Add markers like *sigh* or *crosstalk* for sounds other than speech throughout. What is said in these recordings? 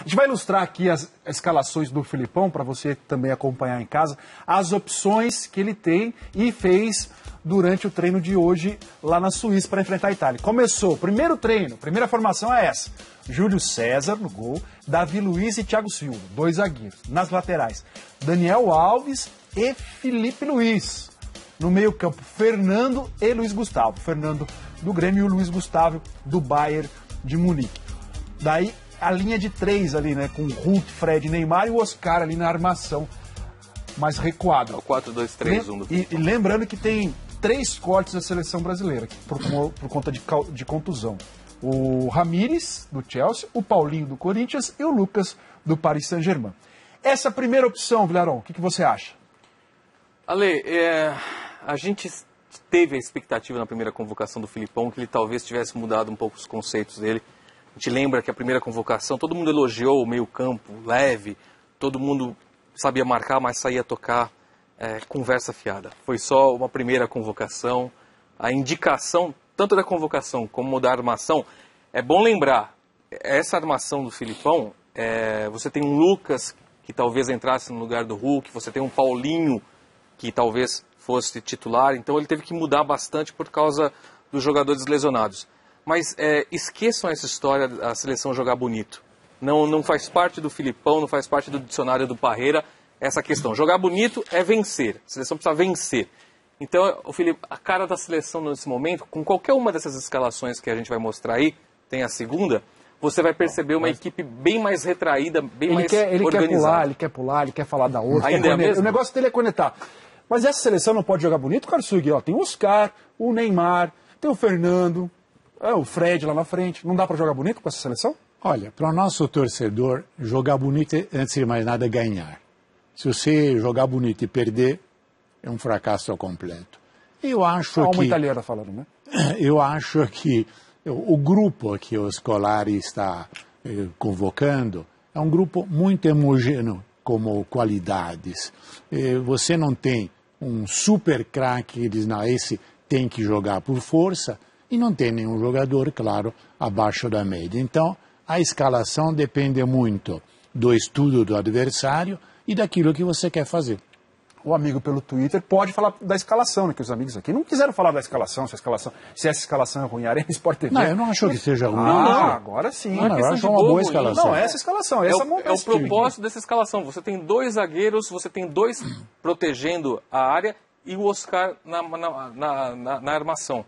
A gente vai ilustrar aqui as escalações do Filipão, para você também acompanhar em casa, as opções que ele tem e fez durante o treino de hoje lá na Suíça para enfrentar a Itália. Começou, primeiro treino, primeira formação é essa. Júlio César no gol, Davi Luiz e Thiago Silva, dois zagueiros. Nas laterais, Daniel Alves e Felipe Luiz. No meio-campo, Fernando e Luiz Gustavo. Fernando do Grêmio e o Luiz Gustavo do Bayern de Munique. Daí, a linha de três ali, né? Com Hulk, Fred, Neymar e o Oscar ali na armação mais recuado. É o 4-2-3-1 do e, e lembrando que tem três cortes da seleção brasileira por, por conta de, de contusão. O Ramires, do Chelsea, o Paulinho, do Corinthians e o Lucas, do Paris Saint-Germain. Essa é primeira opção, Vilharão, o que, que, você acha? Ale, é, a gente teve a expectativa na primeira convocação do Filipão que ele talvez tivesse mudado um pouco os conceitos dele a gente lembra que a primeira convocação, todo mundo elogiou o meio-campo, leve, todo mundo sabia marcar, mas saía tocar é, conversa fiada. Foi só uma primeira convocação. A indicação, tanto da convocação como da armação, é bom lembrar, essa armação do Filipão, é, você tem um Lucas que talvez entrasse no lugar do Hulk, você tem um Paulinho que talvez fosse titular, então ele teve que mudar bastante por causa dos jogadores lesionados. Mas é, esqueçam essa história da seleção jogar bonito. Não, não faz parte do Filipão, não faz parte do dicionário do Parreira essa questão. Jogar bonito é vencer. A seleção precisa vencer. Então, o Felipe, a cara da seleção nesse momento, com qualquer uma dessas escalações que a gente vai mostrar aí, tem a segunda, você vai perceber uma Mas... equipe bem mais retraída, bem ele mais quer, ele organizada. Ele quer pular, ele quer pular, ele quer falar da outra. Ainda é mesmo? O negócio dele é conectar. Mas essa seleção não pode jogar bonito, Karsugi. Ó, tem o Oscar, o Neymar, tem o Fernando, é, o Fred lá na frente. Não dá para jogar bonito com essa seleção? Olha, para o nosso torcedor, jogar bonito, é antes de mais nada, é ganhar. Se você jogar bonito e perder, é um fracasso completo. Eu acho Alma que... italiana falando, né? *laughs* Eu acho que o grupo que o Scolari está eh, convocando é um grupo muito homogêneo como qualidades. Eh, você não tem um super craque que diz, não, esse tem que jogar por força, e não tem nenhum jogador, claro, abaixo da média. Então, a escalação depende muito do estudo do adversário e daquilo que você quer fazer. O amigo pelo Twitter pode falar da escalação, né? Que os amigos aqui não quiseram falar da escalação, se, a escalação, se essa escalação é ruim, a Arena Sport TV. Não, eu não acho que seja ah, ruim. Ah, não, agora sim. Não, não eu acho uma boa escalação. Não, essa escalação, é essa é, é o, é o propósito dessa escalação. Você tem dois zagueiros, você tem dois protegendo a área e o Oscar na, na, na, na armação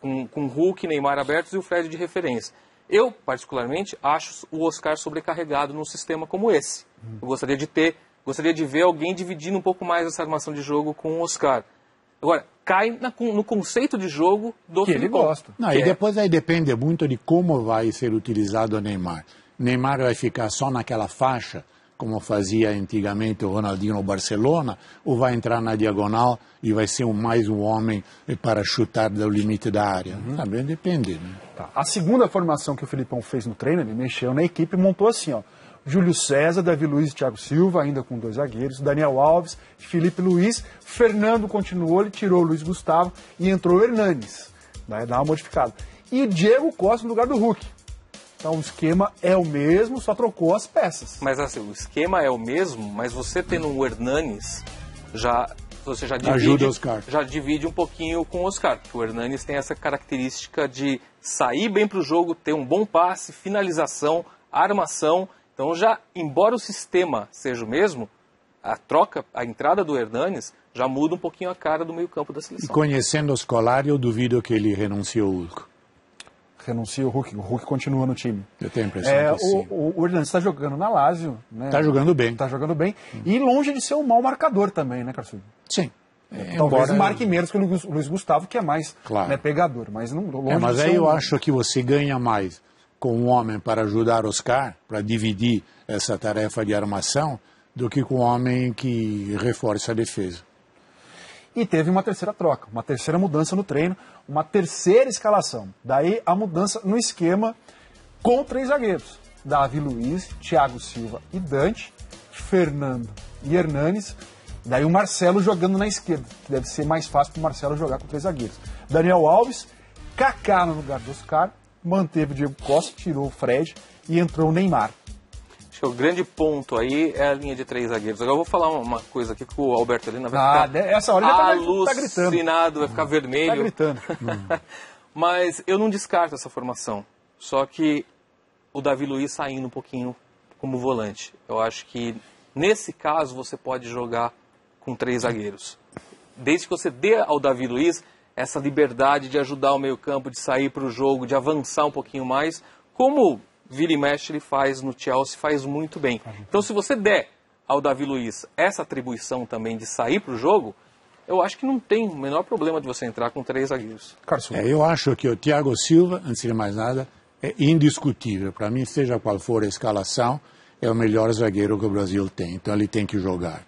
com, com Hulk, Neymar abertos e o Fred de referência. Eu, particularmente, acho o Oscar sobrecarregado num sistema como esse. Hum. Eu gostaria de ter, gostaria de ver alguém dividindo um pouco mais essa armação de jogo com o Oscar. Agora, cai na, no conceito de jogo do que ele gosta. Não, e é... depois aí depende muito de como vai ser utilizado o Neymar. Neymar vai ficar só naquela faixa como fazia antigamente o Ronaldinho no Barcelona, ou vai entrar na diagonal e vai ser mais um homem eh, para chutar do limite da área? Uhum. Também depende. Né? Tá. A segunda formação que o Filipão fez no treino, ele mexeu na equipe e montou assim, ó. Júlio César, Davi Luiz e Thiago Silva, ainda com dois zagueiros, Daniel Alves, Felipe Luiz, Fernando continuou, ele tirou o Luiz Gustavo e entrou o Hernanes, né, dá uma modificada. E Diego Costa no lugar do Hulk. Então o esquema é o mesmo, só trocou as peças. Mas assim, o esquema é o mesmo, mas você tendo um Hernanes, já você já divide, já divide um pouquinho com o Oscar, porque o Hernanes tem essa característica de sair bem para o jogo, ter um bom passe, finalização, armação. Então já, embora o sistema seja o mesmo, a troca, a entrada do Hernanes já muda um pouquinho a cara do meio campo da seleção. E conhecendo o Scolari, eu duvido que ele renuncie ao Hulk renuncia o Hulk. O Hulk continua no time. Eu tenho a impressão é, que sim. O, o está jogando na Lazio. Está né? Tá jogando bem. Está jogando bem. Hum. E longe de ser um mau marcador também, né, Carlos? Sim. É, é Talvez embora... marque menos que o Luiz Gustavo, que é mais claro. né, pegador. Mas, não, longe é, mas aí eu acho que você ganha mais com um homem para ajudar Oscar, para dividir essa tarefa de armação, do que com um homem que reforça a defesa. E teve uma terceira troca, uma terceira mudança no treino, uma terceira escalação. Daí a mudança no esquema com três zagueiros: Davi Luiz, Thiago Silva e Dante, Fernando e Hernanes. Daí o Marcelo jogando na esquerda, que deve ser mais fácil para o Marcelo jogar com três zagueiros. Daniel Alves, Kaká no lugar do Oscar, manteve o Diego Costa, tirou o Fred e entrou o Neymar. Acho que o grande ponto aí é a linha de três zagueiros. Agora eu vou falar uma coisa aqui que o Alberto Helena vai ah, ficar. essa hora ele vai tá estar tá gritando. vai ficar vermelho. Tá gritando. *laughs* Mas eu não descarto essa formação. Só que o Davi Luiz saindo um pouquinho como volante. Eu acho que nesse caso você pode jogar com três zagueiros. Desde que você dê ao Davi Luiz essa liberdade de ajudar o meio-campo, de sair para o jogo, de avançar um pouquinho mais, como vira e mexe ele faz no Chelsea, faz muito bem. Então se você der ao Davi Luiz essa atribuição também de sair para o jogo, eu acho que não tem o menor problema de você entrar com três zagueiros. É, eu acho que o Thiago Silva, antes de mais nada, é indiscutível. Para mim, seja qual for a escalação, é o melhor zagueiro que o Brasil tem. Então ele tem que jogar.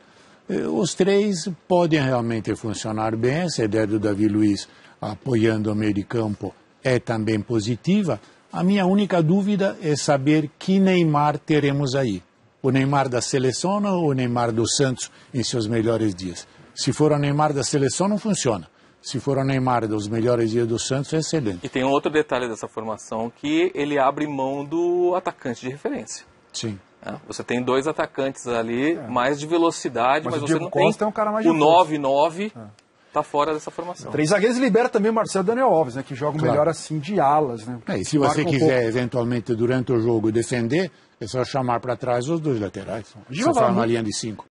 É, os três podem realmente funcionar bem. Essa ideia do Davi Luiz apoiando o meio de campo é também positiva. A minha única dúvida é saber que Neymar teremos aí. O Neymar da seleção ou o Neymar do Santos em seus melhores dias? Se for o Neymar da seleção, não funciona. Se for o Neymar dos melhores dias do Santos, é excelente. E tem um outro detalhe dessa formação que ele abre mão do atacante de referência. Sim. É, você tem dois atacantes ali, é. mais de velocidade, mas, mas você não Costa tem é um cara mais o 9-9 está fora dessa formação. Três zagueiros libera também o Marcelo Daniel Alves, né, que joga claro. melhor assim de alas. Né, é, e se você quiser, um pouco... eventualmente, durante o jogo, defender, é só chamar para trás os dois laterais. se faz uma linha de cinco.